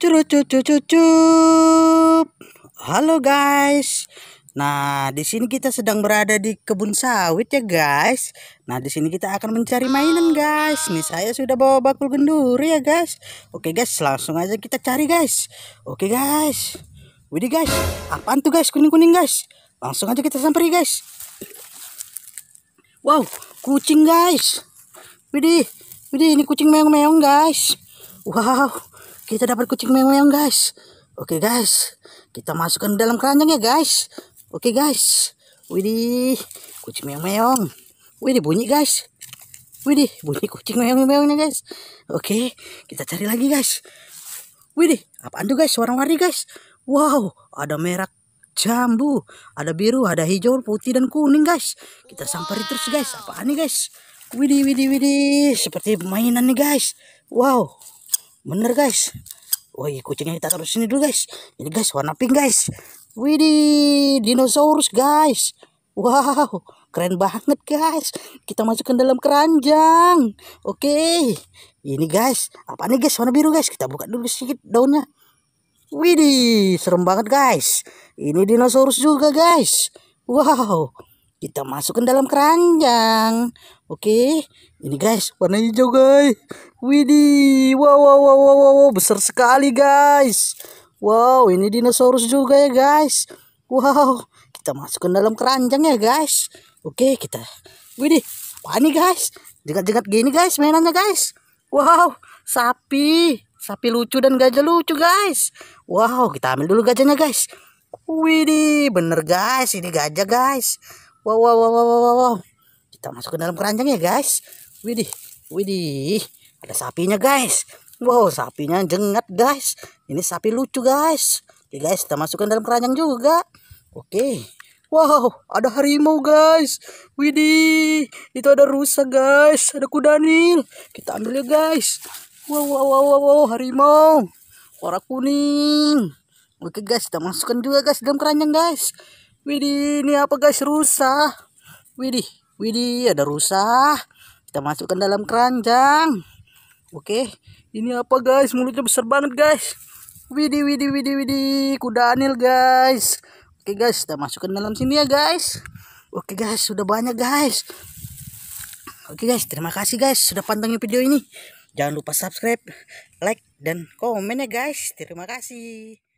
Curucucucucup. Halo guys. Nah, di sini kita sedang berada di kebun sawit ya guys. Nah, di sini kita akan mencari mainan guys. Nih saya sudah bawa bakul genduri ya guys. Oke guys, langsung aja kita cari guys. Oke guys. Widih guys, apaan tuh guys kuning-kuning guys? Langsung aja kita samperi guys. Wow, kucing guys. Widih, widih ini kucing meong-meong guys. Wow, kita dapat kucing meong-meong guys. Oke okay, guys. Kita masukkan dalam keranjang ya guys. Oke okay, guys. Widih. Kucing meong-meong. Widih bunyi guys. Widih bunyi kucing meong-meongnya guys. Oke. Okay, kita cari lagi guys. Widih. Apaan tuh guys warna-warni guys. Wow. Ada merah jambu, ada biru, ada hijau, putih dan kuning guys. Kita samperin terus guys. Apaan nih guys? Widih, widih, widih. Seperti mainan nih guys. Wow bener guys woi oh, iya, kucingnya kita taruh sini dulu guys ini guys warna pink guys widih dinosaurus guys wow keren banget guys kita masukkan dalam keranjang oke ini guys apa nih guys warna biru guys kita buka dulu sedikit daunnya widih serem banget guys ini dinosaurus juga guys wow kita masukkan dalam keranjang. Oke, ini guys, warna hijau guys. Widih, wow, wow, wow, wow, wow, besar sekali guys. Wow, ini dinosaurus juga ya guys. Wow, kita masukkan dalam keranjang ya guys. Oke, kita. Widih, apa ini guys? jengat-jengat gini guys mainannya guys. Wow, sapi. Sapi lucu dan gajah lucu guys. Wow, kita ambil dulu gajahnya guys. Widih, bener guys, ini gajah guys. Wow, wow, wow, wow, wow, wow. Kita masuk ke dalam keranjang ya guys. Widih, widih. Ada sapinya guys. Wow, sapinya jengat guys. Ini sapi lucu guys. Oke guys, kita masukkan dalam keranjang juga. Oke. Wow, ada harimau guys. Widih, itu ada rusa guys. Ada kuda nil. Kita ambil ya guys. Wow, wow, wow, wow, wow harimau. Warna kuning. Oke guys, kita masukkan juga guys dalam keranjang guys. Widih, ini apa guys? Rusa. Widih, widih ada rusa. Kita masukkan dalam keranjang. Oke, ini apa guys? Mulutnya besar banget guys. Widih, widih, widih, widih, kuda anil guys. Oke guys, kita masukkan dalam sini ya guys. Oke guys, sudah banyak guys. Oke guys, terima kasih guys sudah pantengin video ini. Jangan lupa subscribe, like, dan komen ya guys. Terima kasih.